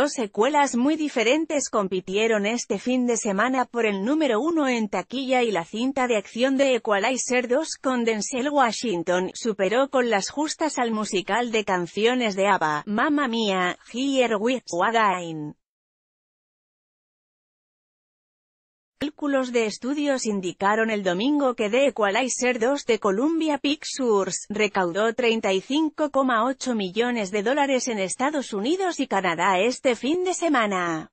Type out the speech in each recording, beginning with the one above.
dos secuelas muy diferentes compitieron este fin de semana por el número uno en taquilla y la cinta de acción de Equalizer 2 con Denzel Washington superó con las justas al musical de canciones de ABBA, Mamma Mia, Here We Cálculos de estudios indicaron el domingo que The Equalizer 2 de Columbia Pictures recaudó 35,8 millones de dólares en Estados Unidos y Canadá este fin de semana.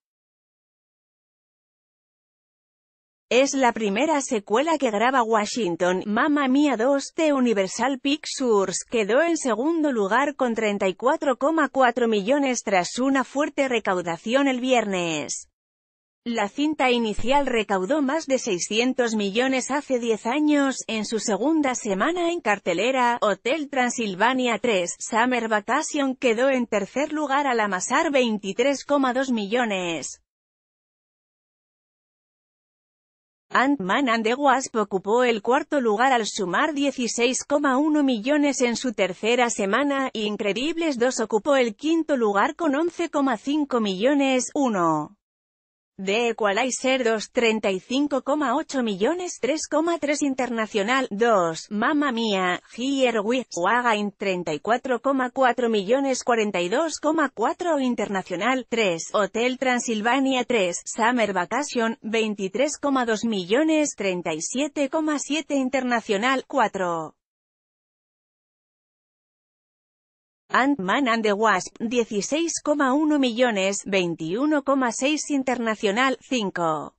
Es la primera secuela que graba Washington, Mamma Mia 2, de Universal Pictures, quedó en segundo lugar con 34,4 millones tras una fuerte recaudación el viernes. La cinta inicial recaudó más de 600 millones hace 10 años, en su segunda semana en cartelera, Hotel Transilvania 3, Summer Vacation quedó en tercer lugar al amasar 23,2 millones. Ant-Man and the Wasp ocupó el cuarto lugar al sumar 16,1 millones en su tercera semana, Increíbles 2 ocupó el quinto lugar con 11,5 millones, 1 de Equalizer 2 35,8 millones 3,3 Internacional 2 Mamma Mia, Here We 34,4 millones 42,4 Internacional 3 Hotel Transilvania 3 Summer Vacation 23,2 millones 37,7 Internacional 4 Ant-Man and the Wasp, 16,1 millones, 21,6 Internacional, 5.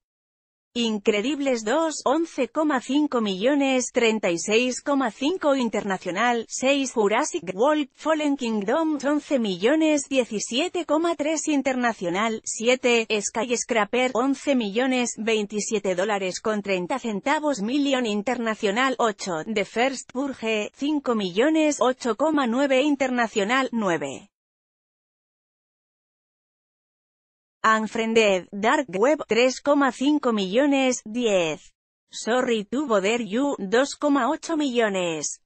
Increíbles 2, 11,5 millones, 36,5 Internacional, 6 Jurassic World, Fallen Kingdom, 11 millones, 17,3 Internacional, 7 Skyscraper, 11 millones, 27 dólares con 30 centavos Million Internacional, 8 The First Purge, 5 millones, 8,9 Internacional, 9 Unfriended, Dark Web, 3,5 millones, 10. Sorry to bother you, 2,8 millones.